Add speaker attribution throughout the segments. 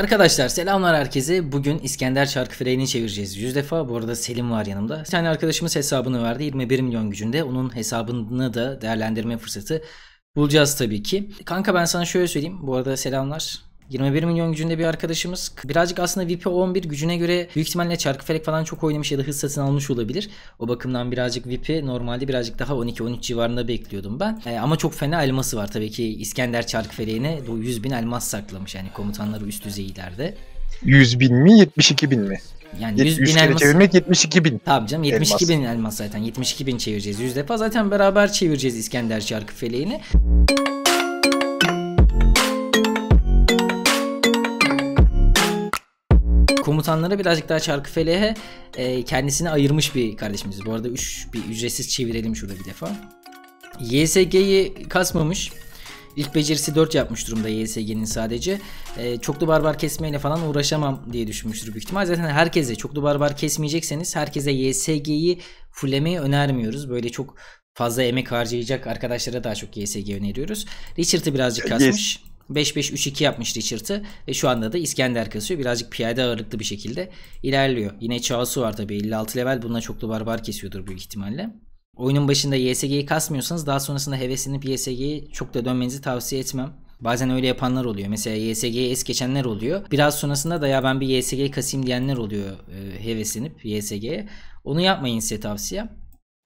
Speaker 1: Arkadaşlar selamlar herkese. Bugün İskender çarkı freğini çevireceğiz 100 defa. Bu arada Selim var yanımda. Bir tane arkadaşımız hesabını verdi 21 milyon gücünde. Onun hesabını da değerlendirme fırsatı bulacağız tabii ki. Kanka ben sana şöyle söyleyeyim. Bu arada selamlar. 21 milyon gücünde bir arkadaşımız. Birazcık aslında VP11 gücüne göre büyük ihtimalle çarkı felek falan çok oynamış ya da hız satın almış olabilir. O bakımdan birazcık VP normalde birazcık daha 12-13 civarında bekliyordum ben. E, ama çok fena elması var tabii ki İskender çarkı feleğine 100 bin elmas saklamış yani komutanları üst düzeylerde. 100
Speaker 2: bin mi 72 bin mi? Yani 100, bin kere elmas... çevirmek 72 bin.
Speaker 1: Tabii canım 72 elmas. bin elmas zaten. 72 bin çevireceğiz. 100 defa zaten beraber çevireceğiz İskender çarkı feleğini. komutanlara birazcık daha çarkı feleğe e, kendisini ayırmış bir kardeşimiz. Bu arada üç, bir ücretsiz çevirelim şurada bir defa. YSG'yi kasmamış. İlk becerisi 4 yapmış durumda YSG'nin sadece. E, çoklu barbar kesmeyle falan uğraşamam diye düşünmüştür büyük ihtimal. Zaten herkese çoklu barbar kesmeyecekseniz herkese YSG'yi fullemeyi önermiyoruz. Böyle çok fazla emek harcayacak arkadaşlara daha çok YSG öneriyoruz. Richard'ı birazcık kasmış. Yes. 5-5-3-2 yapmış Richard'ı ve şu anda da İskender kasıyor. Birazcık piyade ağırlıklı bir şekilde ilerliyor. Yine Çağsu var tabii 56 level bununla çoklu barbar kesiyordur büyük ihtimalle. Oyunun başında YSG'yi kasmıyorsanız daha sonrasında heveslenip YSG'yi çok da dönmenizi tavsiye etmem. Bazen öyle yapanlar oluyor. Mesela YSG'ye es geçenler oluyor. Biraz sonrasında da ya ben bir YSG kasayım diyenler oluyor e, heveslenip YSG'ye. Onu yapmayın size tavsiye.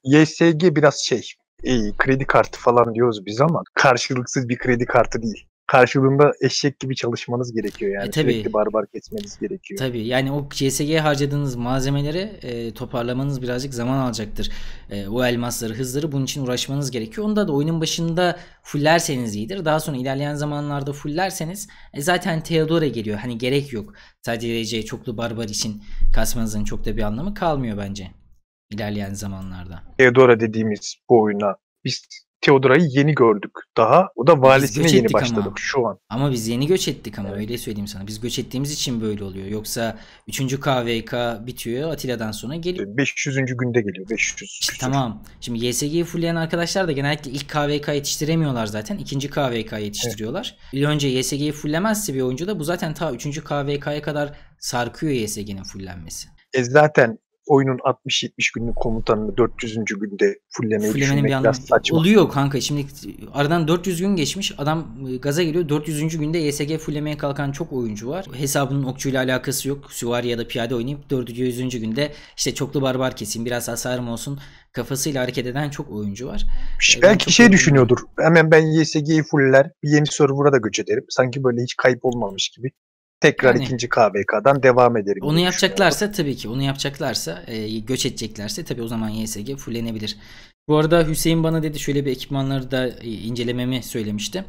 Speaker 2: YSG biraz şey e, kredi kartı falan diyoruz biz ama karşılıksız bir kredi kartı değil karşılığında eşek gibi çalışmanız gerekiyor yani. E, tabii. Sürekli barbar kesmeniz gerekiyor.
Speaker 1: Tabii yani o CSG harcadığınız malzemeleri e, toparlamanız birazcık zaman alacaktır. E, o elmasları, hızları bunun için uğraşmanız gerekiyor. Onda da oyunun başında fullerseniz iyidir. Daha sonra ilerleyen zamanlarda fullerseniz e, zaten Theodore geliyor. Hani gerek yok. Sadece çoklu barbar için kasmanızın çok da bir anlamı kalmıyor bence. ilerleyen zamanlarda.
Speaker 2: Theodora dediğimiz bu oyuna biz Theodora'yı yeni gördük daha. O da valisine yeni başladık
Speaker 1: şu an. Ama biz yeni göç ettik ama evet. öyle söyleyeyim sana. Biz göç ettiğimiz için böyle oluyor. Yoksa 3. KVK bitiyor Atilla'dan sonra geliyor. Ee, 500. günde geliyor. 500. İşte tamam. Şimdi YSG'yi fullleyen arkadaşlar da genellikle ilk KVK yetiştiremiyorlar zaten. ikinci KVK yetiştiriyorlar. Evet. Bir önce YSG'yi fullemezse bir oyuncu da bu zaten ta 3. KVK'ya kadar sarkıyor YSG'nin fullenmesi.
Speaker 2: E zaten oyunun 60-70 günlük komutanını 400. günde fullemeyi Fullemenin düşünmek bir biraz saçma. Oluyor kanka şimdi
Speaker 1: aradan 400 gün geçmiş adam e, gaza geliyor 400. günde ESG fullemeye kalkan çok oyuncu var. Hesabının okçuyla alakası yok. Süvari ya da piyade oynayıp 400. günde işte çoklu barbar keseyim biraz hasarım olsun kafasıyla hareket eden çok oyuncu var. Ee, Belki
Speaker 2: şey oyuncu... düşünüyordur. Hemen ben YSG'yi fuller. Bir yeni soru burada göç ederim. Sanki böyle hiç kayıp olmamış gibi tekrar yani, ikinci KVK'dan devam ederim. Onu
Speaker 1: yapacaklarsa tabii ki onu yapacaklarsa e, göç edeceklerse tabii o zaman YSG fullenebilir. Bu arada Hüseyin bana dedi şöyle bir ekipmanları da e, incelememi söylemişti.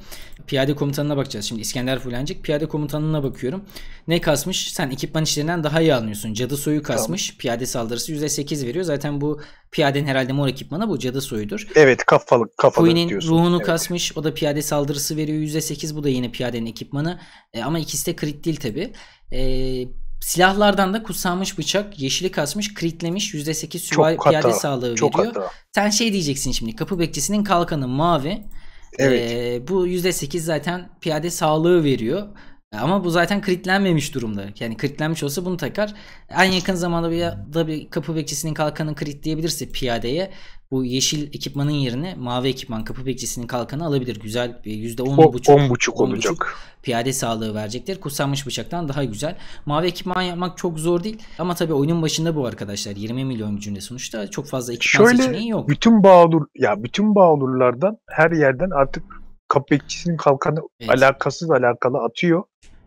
Speaker 1: Piyade komutanına bakacağız. Şimdi İskender Fulancık piyade komutanına bakıyorum. Ne kasmış? Sen ekipman işlerinden daha iyi anlıyorsun. Cadı soyu kasmış. Tamam. Piyade saldırısı %8 veriyor. Zaten bu piyadenin herhalde mor ekipmanı bu cadı soyudur.
Speaker 2: Evet kafalık kafalık Queen'in diyorsun. ruhunu evet.
Speaker 1: kasmış. O da piyade saldırısı veriyor %8. Bu da yine piyadenin ekipmanı. E, ama ikisi de crit değil tabi. E, Silahlardan da kutsanmış bıçak, yeşili kasmış, kritlemiş, %8 süvari piyade sağlığı çok veriyor. Hata. Sen şey diyeceksin şimdi kapı bekçisinin kalkanı mavi. Evet. E, bu %8 zaten piyade sağlığı veriyor. Ama bu zaten kritlenmemiş durumda. Yani kritlenmiş olsa bunu takar. En yakın zamanda bir, da bir kapı bekçisinin kalkanı kritleyebilirse piyadeye bu yeşil ekipmanın yerine mavi ekipman kapı bekçisinin kalkanı alabilir. Güzel e, yüzde %10.5 10.5 olacak. Piyade sağlığı verecektir. Kutsanmış bıçaktan daha güzel. Mavi ekipman yapmak çok zor değil. Ama tabii oyunun başında bu arkadaşlar. 20 milyon gücünde sonuçta çok fazla ekipman Şöyle, seçeneği
Speaker 2: yok. Bütün Bağlur ya bütün Bağlurlardan her yerden artık kapı bekçisinin kalkanı evet. alakasız alakalı atıyor.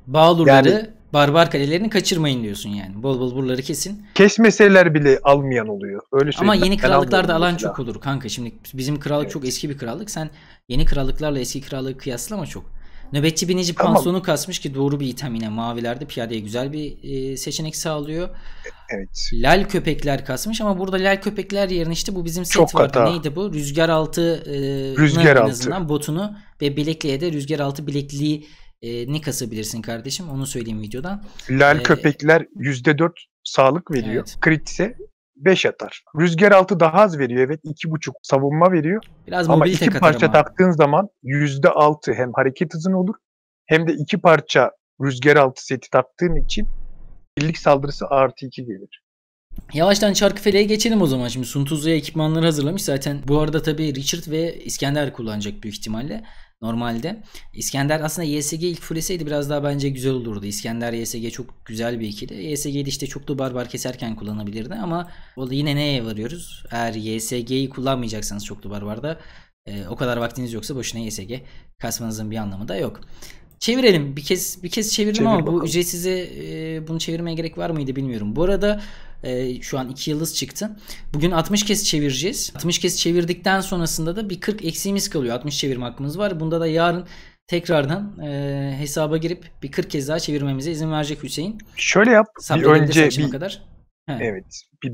Speaker 2: Bağlurları yani,
Speaker 1: barbar kalelerini kaçırmayın diyorsun yani. Bol bol buraları kesin. Kesmeseler bile almayan oluyor. Öyle Ama yeni krallıklarda alan mesela. çok olur kanka. Şimdi bizim krallık evet. çok eski bir krallık. Sen yeni krallıklarla eski krallığı kıyaslama çok. Nöbetçi binici tamam. pansonu kasmış ki doğru bir item yine mavilerde piyadeye güzel bir e, seçenek sağlıyor. Evet. Lal köpekler kasmış ama burada lal köpekler yerine işte bu bizim set Çok vardı. Hata. Neydi bu? Rüzgar altı e, rüzgar altı. botunu ve bilekliğe de rüzgar altı bilekliği e, ne kasabilirsin kardeşim onu söyleyeyim videodan.
Speaker 2: Lal ee, köpekler %4 sağlık veriyor. Evet. Kritse 5 atar. Rüzgar altı daha az veriyor evet 2.5 savunma veriyor. Biraz ama iki parça ama. taktığın zaman %6 hem hareket hızın olur hem de iki parça rüzgar altı seti
Speaker 1: taktığın için birlik saldırısı artı 2 gelir. Yavaştan Çarkıfele'ye geçelim o zaman. Şimdi Suntuzu'ya ekipmanları hazırlamış. Zaten bu arada tabii Richard ve İskender kullanacak büyük ihtimalle normalde. İskender aslında YSG ilk fulleseydi biraz daha bence güzel olurdu. İskender YSG çok güzel bir ikili. YSG'yi de işte çoklu barbar keserken kullanabilirdi ama o da yine neye varıyoruz? Eğer YSG'yi kullanmayacaksanız çoklu barbarda e, o kadar vaktiniz yoksa boşuna YSG kasmanızın bir anlamı da yok. Çevirelim. Bir kez bir kez çevirdim Çevir ama bakalım. bu ücretsize e, bunu çevirmeye gerek var mıydı bilmiyorum. Bu arada e, şu an 2 yıldız çıktı. Bugün 60 kez çevireceğiz. 60 kez çevirdikten sonrasında da bir 40 eksiğimiz kalıyor. 60 çevirme hakkımız var. Bunda da yarın tekrardan e, hesaba girip bir 40 kez daha çevirmemize izin verecek Hüseyin. Şöyle yap. Sabri bir önce bir kadar. Evet. Bir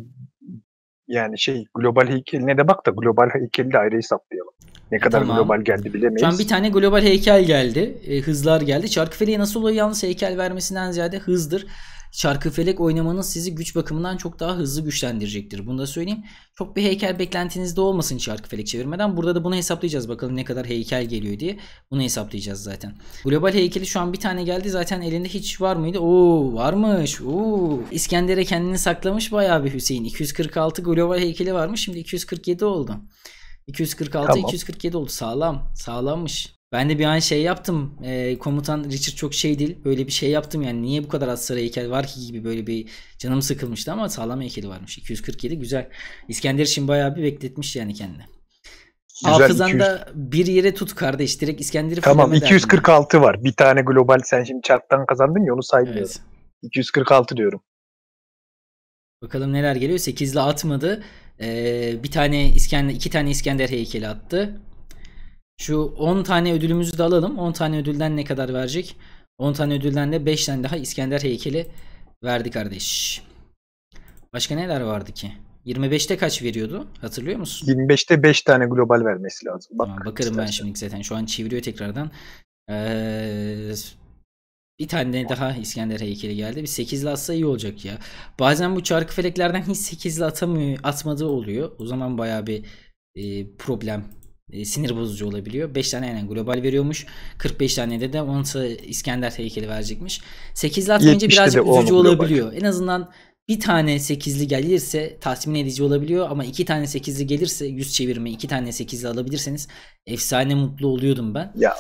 Speaker 2: yani şey global heykeline de bak da global heykeli de ayrı hesaplayalım. Ne kadar tamam. global geldi bilemeyiz. Şu an bir
Speaker 1: tane global heykel geldi. E, hızlar geldi. Çarkıfele'ye nasıl oluyor yalnız heykel vermesinden ziyade hızdır çarkı felek oynamanız sizi güç bakımından çok daha hızlı güçlendirecektir. Bunu da söyleyeyim. Çok bir heykel beklentiniz de olmasın çarkı felek çevirmeden. Burada da bunu hesaplayacağız. Bakalım ne kadar heykel geliyor diye. Bunu hesaplayacağız zaten. Global heykeli şu an bir tane geldi. Zaten elinde hiç var mıydı? Oo varmış. Oo. İskender'e kendini saklamış bayağı bir Hüseyin. 246 global heykeli varmış. Şimdi 247 oldu. 246 tamam. 247 oldu. Sağlam. Sağlammış. Ben de bir an şey yaptım. E, komutan Richard çok şey değil. Böyle bir şey yaptım yani. Niye bu kadar az sarı heykel var ki gibi böyle bir canım sıkılmıştı ama sağlam heykeli varmış. 247 güzel. İskender için bayağı bir bekletmiş yani kendini. Güzel, Hafızan 200... da bir yere tut kardeş. Direkt İskender'i Tamam 246
Speaker 2: var. Bir tane global sen şimdi çarptan kazandın ya onu saymıyorum. Evet. 246 diyorum.
Speaker 1: Bakalım neler geliyor. 8 ile atmadı. Ee, bir tane İskender, iki tane İskender heykeli attı. Şu 10 tane ödülümüzü de alalım. 10 tane ödülden ne kadar verecek? 10 tane ödülden de 5 tane daha İskender heykeli verdi kardeş. Başka neler vardı ki? 25'te kaç veriyordu? Hatırlıyor musun? 25'te 5 tane global vermesi lazım. Bak, tamam, bakarım istersen. ben şimdi zaten. Şu an çeviriyor tekrardan. Ee, bir tane daha İskender heykeli geldi. Bir 8'li atsa iyi olacak ya. Bazen bu çarkı feleklerden hiç 8'li atamıyor, atmadığı oluyor. O zaman baya bir e, problem e, sinir bozucu olabiliyor. 5 tane aynen global veriyormuş. 45 tane de de 10 İskender heykeli verecekmiş. 8'li atmayınca birazcık üzücü olabiliyor. Global. En azından bir tane 8'li gelirse tatmin edici olabiliyor ama iki tane 8'li gelirse yüz çevirme iki tane 8'li alabilirseniz efsane mutlu oluyordum ben. Ya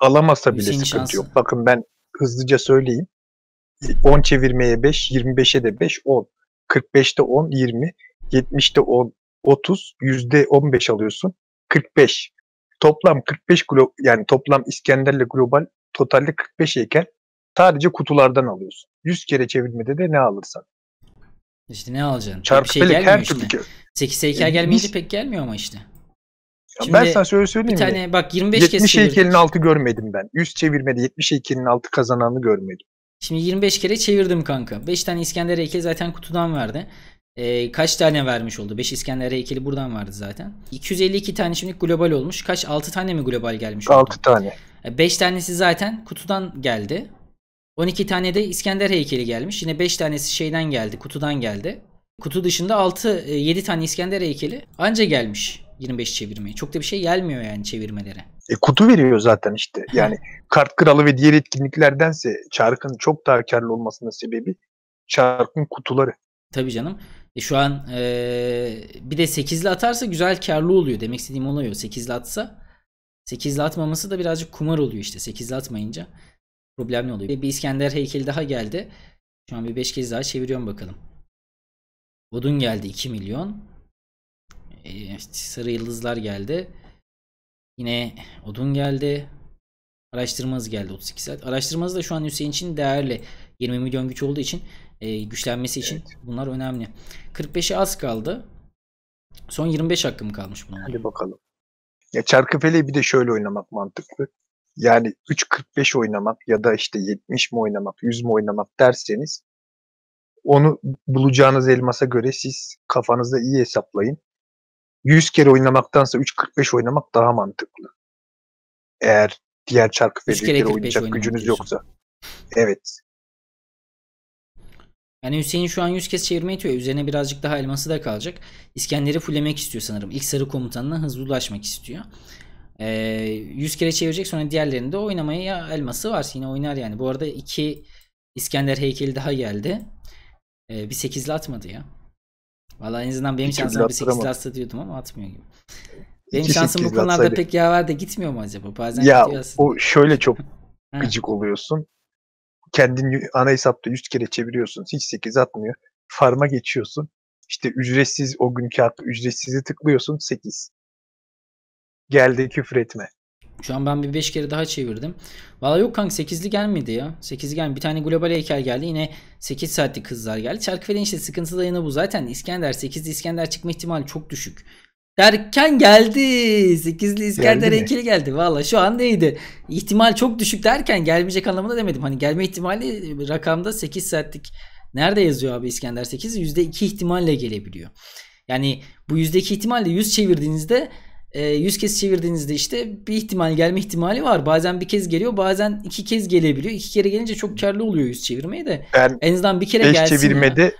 Speaker 2: alamazsa bile Hüseyin sıkıntı şansı. yok. Bakın ben hızlıca söyleyeyim. 10 çevirmeye 5, 25'e de 5, 10. 45'te 10, 20. 70'te 10, 30. %15 alıyorsun. 45. Toplam 45 glo yani toplam İskender'le global totalde 45 iken sadece kutulardan alıyorsun. 100 kere çevirmede de ne alırsan.
Speaker 1: İşte ne alacaksın? Çarpı bir şey felek her türlü. 8 heykel e, gelmeyince biz... pek gelmiyor ama işte. Şimdi ben sana şöyle söyleyeyim bir mi? tane bak 25 70 kez 70 heykelin
Speaker 2: altı görmedim ben. 100 çevirmede 70 heykelin altı kazananı görmedim.
Speaker 1: Şimdi 25 kere çevirdim kanka. 5 tane İskender heykeli zaten kutudan verdi e, kaç tane vermiş oldu? 5 İskender heykeli buradan vardı zaten. 252 tane şimdi global olmuş. Kaç 6 tane mi global gelmiş 6 oldu? 6 tane. 5 ee, tanesi zaten kutudan geldi. 12 tane de İskender heykeli gelmiş. Yine 5 tanesi şeyden geldi, kutudan geldi. Kutu dışında 6 7 e, tane İskender heykeli anca gelmiş 25 çevirmeye. Çok da bir şey gelmiyor yani çevirmelere. E,
Speaker 2: kutu veriyor zaten işte. Yani kart kralı ve diğer etkinliklerdense çarkın çok daha karlı
Speaker 1: olmasının sebebi çarkın kutuları. Tabii canım. E şu an e, bir de 8'li atarsa güzel karlı oluyor. Demek istediğim oluyor. 8'li atsa 8'li atmaması da birazcık kumar oluyor işte. 8'li atmayınca problem ne oluyor. Bir İskender heykeli daha geldi. Şu an bir 5 kez daha çeviriyorum bakalım. Odun geldi 2 milyon. E, sarı yıldızlar geldi. Yine odun geldi. Araştırmaz geldi 32 saat. Araştırmaz da şu an Hüseyin için değerli. 20 milyon güç olduğu için e, güçlenmesi için evet. bunlar önemli. 45'e az kaldı. Son 25 hakkım kalmış bunun. Hadi bakalım.
Speaker 2: Ya çarkıfeleyi bir de şöyle oynamak mantıklı. Yani 3.45 oynamak ya da işte 70 mi oynamak, 100 mi oynamak derseniz onu bulacağınız elmasa göre siz kafanızda iyi hesaplayın. 100 kere oynamaktansa 3.45 oynamak daha mantıklı. Eğer diğer çarkı ve oynayacak gücünüz diyorsun. yoksa. Evet.
Speaker 1: Yani Hüseyin şu an 100 kez çevirme itiyor. Üzerine birazcık daha elması da kalacak. İskender'i fullemek istiyor sanırım. İlk sarı komutanına hızlı ulaşmak istiyor. Ee, 100 kere çevirecek sonra diğerlerini de oynamaya ya elması var. Yine oynar yani. Bu arada 2 İskender heykeli daha geldi. Ee, bir 8'li atmadı ya. Vallahi en azından benim şansım bir 8'li atsa diyordum ama atmıyor gibi. Benim İki şansım bu konularda atsaydı. pek yaver de gitmiyor mu acaba? Bazen ya,
Speaker 2: O şöyle çok gıcık oluyorsun kendin ana hesapta 100 kere çeviriyorsun. Hiç 8 atmıyor. Farm'a geçiyorsun. İşte ücretsiz o günkü hakkı ücretsizi tıklıyorsun 8. Geldi küfür etme.
Speaker 1: Şu an ben bir 5 kere daha çevirdim. Valla yok kanka 8'li gelmedi ya. 8 gelmedi. Bir tane global heykel geldi. Yine 8 saatlik kızlar geldi. Çarkıfelen işte sıkıntı dayanı bu. Zaten İskender 8'li İskender çıkma ihtimali çok düşük. Erken geldi. Sekizli İskender geldi ikili geldi. Valla şu an neydi? İhtimal çok düşük derken gelmeyecek anlamında demedim. Hani gelme ihtimali e, rakamda 8 saatlik. Nerede yazıyor abi İskender 8? %2 ihtimalle gelebiliyor. Yani bu yüzdeki ihtimalle 100 çevirdiğinizde 100 e, kez çevirdiğinizde işte bir ihtimal gelme ihtimali var. Bazen bir kez geliyor bazen iki kez gelebiliyor. İki kere gelince çok karlı oluyor yüz çevirmeyi de. Ben en azından bir kere gelsin. 5 çevirmede ya.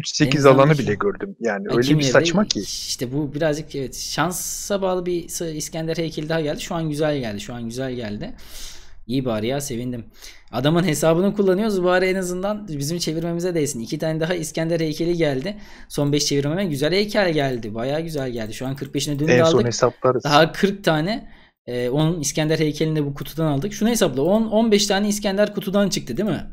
Speaker 1: 3-8 alanı bile gördüm. Yani e, öyle bir yerde, saçma ki. İşte bu birazcık evet şansa bağlı bir İskender heykeli daha geldi. Şu an güzel geldi. Şu an güzel geldi. İyi bari ya sevindim. Adamın hesabını kullanıyoruz bari en azından bizim çevirmemize değsin. İki tane daha İskender heykeli geldi. Son 5 çevirmeme güzel heykel geldi. Baya güzel geldi. Şu an 45'ine dün en aldık. En son hesaplarız. Daha 40 tane e, onun İskender heykelini de bu kutudan aldık. Şunu hesapla 10 15 tane İskender kutudan çıktı değil mi?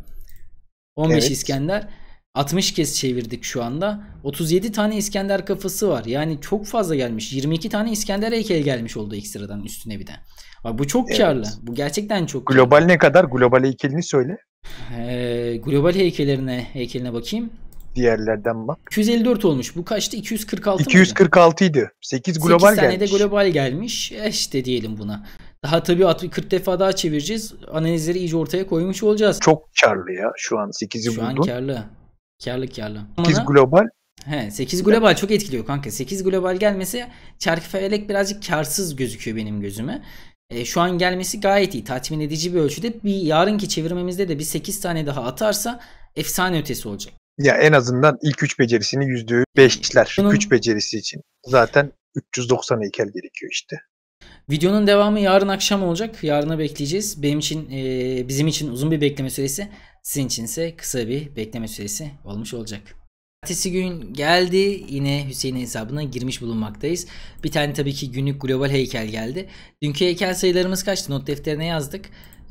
Speaker 1: 15 evet. İskender. 60 kez çevirdik şu anda. 37 tane İskender kafası var. Yani çok fazla gelmiş. 22 tane İskender heykel gelmiş oldu ekstradan üstüne bir de. Abi bu çok evet. karlı. Bu gerçekten çok karlı. Global
Speaker 2: ne kadar? Global heykelini söyle.
Speaker 1: Ee, global heykellerine heykeline bakayım.
Speaker 2: Diğerlerden bak.
Speaker 1: 254 olmuş. Bu kaçtı? 246 246
Speaker 2: idi. 8 global 8 tane gelmiş.
Speaker 1: de global gelmiş. Eh, işte diyelim buna. Daha tabii 40 defa daha çevireceğiz. Analizleri iyice ortaya koymuş olacağız. Çok karlı ya şu an 8'i buldun. Şu an karlı. Karlı karlı. 8
Speaker 2: global. He, 8 global
Speaker 1: çok etkiliyor kanka. 8 global gelmesi Çarkıfelek birazcık karsız gözüküyor benim gözüme. E, şu an gelmesi gayet iyi. Tatmin edici bir ölçüde. Bir yarınki çevirmemizde de bir 8 tane daha atarsa efsane ötesi olacak.
Speaker 2: Ya en azından ilk 3 becerisini %5'ler. Bunun... 3 becerisi için. Zaten 390 heykel gerekiyor işte.
Speaker 1: Videonun devamı yarın akşam olacak. Yarına bekleyeceğiz. Benim için e, bizim için uzun bir bekleme süresi. Sizin için ise kısa bir bekleme süresi olmuş olacak. Ertesi gün geldi yine Hüseyin'in hesabına girmiş bulunmaktayız. Bir tane tabii ki günlük global heykel geldi. Dünkü heykel sayılarımız kaçtı? Not defterine yazdık.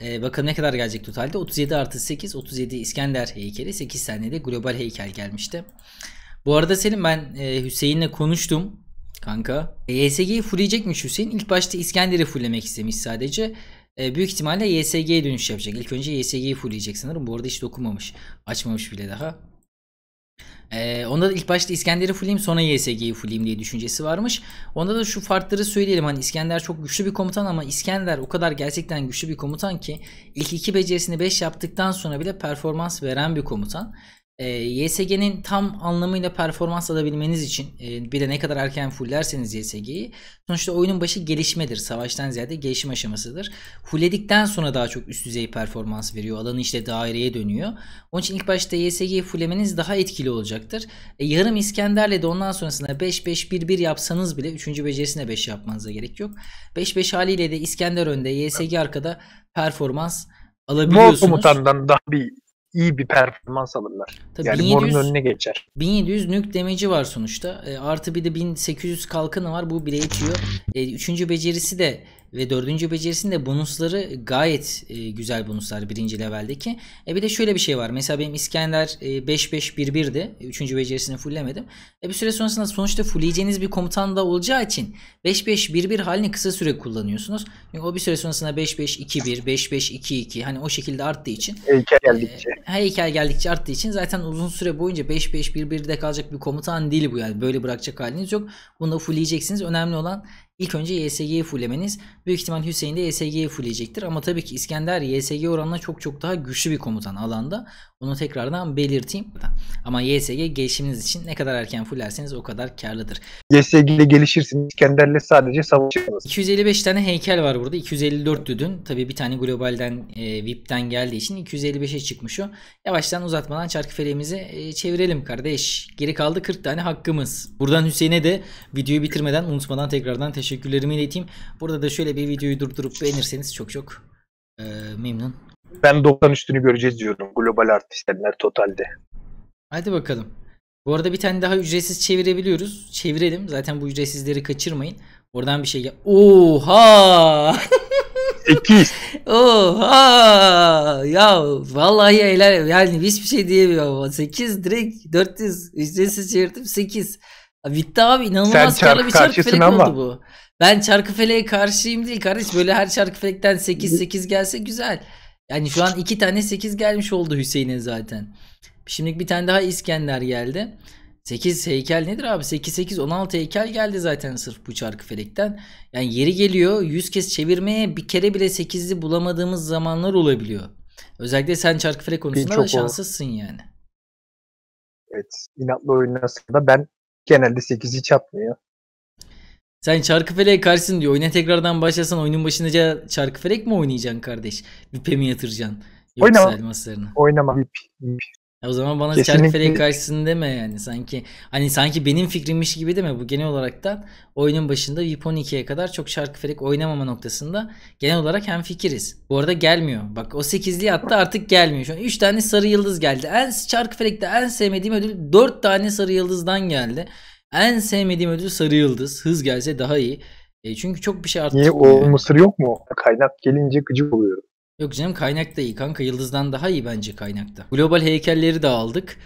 Speaker 1: Ee, bakalım ne kadar gelecek totalde. 37 artı 8, 37 İskender heykeli, 8 tane de global heykel gelmişti. Bu arada Selim ben e, Hüseyin'le konuştum kanka. ESG'yi fulleyecekmiş Hüseyin. İlk başta İskender'i fulllemek istemiş sadece. E, büyük ihtimalle YSG'ye dönüş yapacak. İlk önce YSG'yi fullleyecek sanırım. Bu arada hiç dokunmamış. Açmamış bile daha. Ee, onda da ilk başta İskender'i fulleyim sonra YSG'yi fulleyim diye düşüncesi varmış. Onda da şu farkları söyleyelim. Hani İskender çok güçlü bir komutan ama İskender o kadar gerçekten güçlü bir komutan ki ilk iki becerisini 5 yaptıktan sonra bile performans veren bir komutan. E, ee, YSG'nin tam anlamıyla performans alabilmeniz için e, bir de ne kadar erken fullerseniz YSG'yi sonuçta oyunun başı gelişmedir. Savaştan ziyade gelişim aşamasıdır. Fulledikten sonra daha çok üst düzey performans veriyor. Alanı işte daireye dönüyor. Onun için ilk başta YSG'yi fullemeniz daha etkili olacaktır. E, yarım İskender'le de ondan sonrasında 5-5-1-1 yapsanız bile 3. becerisine 5 yapmanıza gerek yok. 5-5 haliyle de İskender önde, YSG arkada performans alabiliyorsunuz. Mor
Speaker 2: komutandan daha bir iyi bir performans alırlar. Tabii yani 1700, Mor'un önüne geçer.
Speaker 1: 1700 nük demeci var sonuçta. E, artı bir de 1800 kalkanı var. Bu bile itiyor. E, üçüncü becerisi de ve dördüncü becerisinde bonusları gayet e, güzel bonuslar birinci leveldeki. E bir de şöyle bir şey var. Mesela benim İskender 5-5-1-1'di. E, üçüncü becerisini fulllemedim. E bir süre sonrasında sonuçta fullleyeceğiniz bir komutan da olacağı için 5-5-1-1 halini kısa süre kullanıyorsunuz. Çünkü o bir süre sonrasında 5-5-2-1, 5-5-2-2 hani o şekilde arttığı için. Heykel e, geldikçe. E, heykel geldikçe arttığı için zaten uzun süre boyunca 5-5-1-1'de kalacak bir komutan değil bu yani. Böyle bırakacak haliniz yok. Bunu da fullleyeceksiniz. Önemli olan İlk önce YSG'yi e fullemeniz büyük ihtimal Hüseyin de YSG'yi e fulleyecektir. Ama tabii ki İskender YSG e oranına çok çok daha güçlü bir komutan alanda. Onu tekrardan belirteyim. Ama YSG gelişiminiz için ne kadar erken fullerseniz o kadar karlıdır.
Speaker 2: YSG ile gelişirsiniz. İskender'le sadece
Speaker 1: savaşırsınız. 255 tane heykel var burada. 254 düdün. Tabi bir tane globalden e, VIP'ten geldiği için 255'e çıkmış o. Yavaştan uzatmadan çarkı feleğimizi e, çevirelim kardeş. Geri kaldı 40 tane hakkımız. Buradan Hüseyin'e de videoyu bitirmeden unutmadan tekrardan teşekkürlerimi ileteyim. Burada da şöyle bir videoyu durdurup beğenirseniz çok çok
Speaker 2: e, memnun ben 90 üstünü göreceğiz diyorum global artistler totalde.
Speaker 1: Hadi bakalım. Bu arada bir tane daha ücretsiz çevirebiliyoruz. Çevirelim. Zaten bu ücretsizleri kaçırmayın. Oradan bir şey gel. Oha! 8. Oha! Ya vallahi helal. Yani hiçbir şey diyemiyorum 8 direkt 400 ücretsiz çevirdim 8. Bitti abi inanılmaz Sen karlı bir çarkı felek ama. oldu bu. Ben çarkı feleğe karşıyım değil kardeş. Böyle her çarkı felekten 8-8 gelse güzel. Yani şu an iki tane 8 gelmiş oldu Hüseyin'e zaten. Şimdi bir tane daha İskender geldi. 8 heykel nedir abi? 8 8 16 heykel geldi zaten sırf bu çarkı felekten. Yani yeri geliyor 100 kez çevirmeye bir kere bile 8'li bulamadığımız zamanlar olabiliyor. Özellikle sen çarkı felek konusunda Çok da şanslısın yani. Evet.
Speaker 2: inatlı oyun aslında ben genelde 8'i
Speaker 1: çatmıyor. Sen Çarkıfelek karşısın diyor. Oyuna tekrardan başlasan oyunun başında Çarkıfelek mi oynayacaksın kardeş? Vipe mi yatıracaksın? Yoksa oynama.
Speaker 2: elmaslarını. Oynama Vip.
Speaker 1: Ya o zaman bana Çarkıfelek karşısın deme yani. Sanki hani sanki benim fikrimmiş gibi deme. Bu genel olarak da oyunun başında Vip 12'ye kadar çok Çarkıfelek oynamama noktasında genel olarak hem fikiriz. Bu arada gelmiyor. Bak o 8'li attı artık gelmiyor. Şu an 3 tane sarı yıldız geldi. En Çarkıfelek'te en sevmediğim ödül 4 tane sarı yıldızdan geldi. En sevmediğim ödül sarı yıldız. Hız gelse daha iyi. E, çünkü çok bir şey artık. Niye o mısır yok mu? Kaynak
Speaker 2: gelince gıcık oluyorum.
Speaker 1: Yok canım kaynak da iyi kanka. Yıldızdan daha iyi bence kaynakta. Global heykelleri de aldık.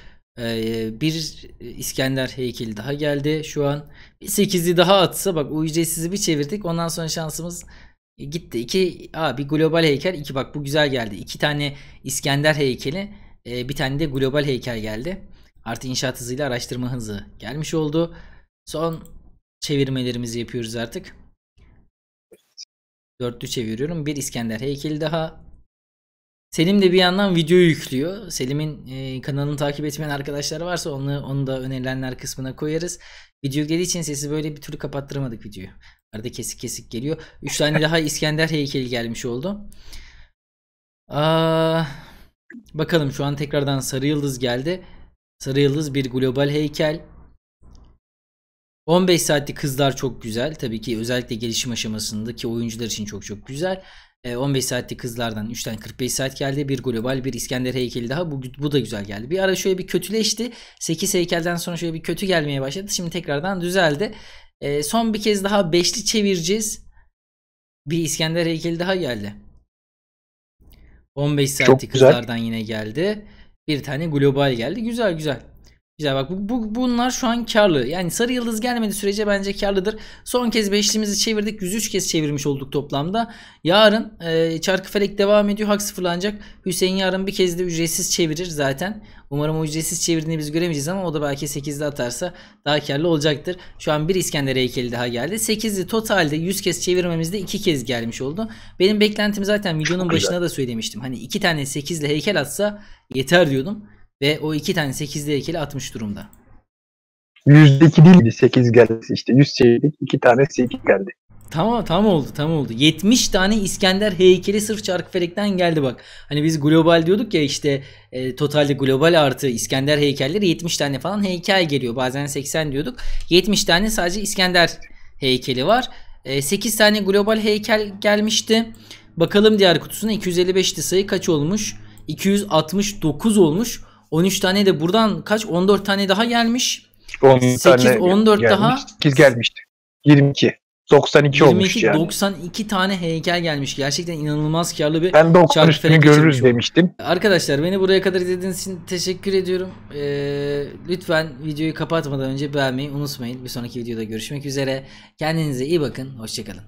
Speaker 1: Ee, bir İskender heykeli daha geldi şu an. Bir daha atsa bak o ücretsizi bir çevirdik. Ondan sonra şansımız gitti. İki bir global heykel iki bak bu güzel geldi. iki tane İskender heykeli e, bir tane de global heykel geldi artı inşaat hızıyla araştırma hızı gelmiş oldu. Son çevirmelerimizi yapıyoruz artık. Dörtlü çeviriyorum. Bir İskender heykeli daha. Selim de bir yandan video yüklüyor. Selim'in e, kanalını takip etmeyen arkadaşlar varsa onu onu da önerilenler kısmına koyarız. Video geldiği için sesi böyle bir türlü kapattıramadık videoyu. Arada kesik kesik geliyor. Üç tane daha İskender heykeli gelmiş oldu. Aa, bakalım şu an tekrardan Sarı Yıldız geldi. Sarı yıldız bir global heykel. 15 saatlik kızlar çok güzel. Tabii ki özellikle gelişim aşamasındaki oyuncular için çok çok güzel. 15 e, saatlik kızlardan 3'ten 45 saat geldi. Bir global bir İskender heykeli daha. Bu, bu da güzel geldi. Bir ara şöyle bir kötüleşti. 8 heykelden sonra şöyle bir kötü gelmeye başladı. Şimdi tekrardan düzeldi. E, son bir kez daha 5'li çevireceğiz. Bir İskender heykeli daha geldi. 15 saatlik kızlardan yine geldi bir tane global geldi. Güzel güzel. Güzel bak bu, bu, bunlar şu an karlı. Yani sarı yıldız gelmedi sürece bence karlıdır. Son kez beşliğimizi çevirdik. 103 kez çevirmiş olduk toplamda. Yarın e, Çarkıfelek devam ediyor. Hak sıfırlanacak. Hüseyin yarın bir kez de ücretsiz çevirir zaten. Umarım ücretsiz çevirdiğini biz göremeyeceğiz ama o da belki 8'de atarsa daha karlı olacaktır. Şu an bir İskender heykeli daha geldi. 8'li totalde 100 kez çevirmemizde 2 kez gelmiş oldu. Benim beklentim zaten videonun başına da söylemiştim. Hani 2 tane 8'li heykel atsa yeter diyordum. Ve o iki tane 8'li heykeli atmış durumda.
Speaker 2: %2 değil 8 geldi işte. 100 çevirdik, 2 tane 8 geldi.
Speaker 1: Tamam tam oldu tam oldu. 70 tane İskender heykeli sırf Çarkıfelek'ten geldi bak. Hani biz global diyorduk ya işte e, totalde global artı İskender heykelleri 70 tane falan heykel geliyor. Bazen 80 diyorduk. 70 tane sadece İskender heykeli var. E, 8 tane global heykel gelmişti. Bakalım diğer kutusuna 255'ti sayı kaç olmuş? 269 olmuş. 13 tane de buradan kaç 14 tane daha gelmiş.
Speaker 2: 8 tane 14 gelmiş. daha 8 gelmişti. 22. 92 22, olmuş yani.
Speaker 1: 92 tane heykel gelmiş. Gerçekten inanılmaz karlı bir Ben 90 üstünü görürüz demiştim. Arkadaşlar beni buraya kadar izlediğiniz için teşekkür ediyorum. Ee, lütfen videoyu kapatmadan önce beğenmeyi unutmayın. Bir sonraki videoda görüşmek üzere. Kendinize iyi bakın. Hoşçakalın.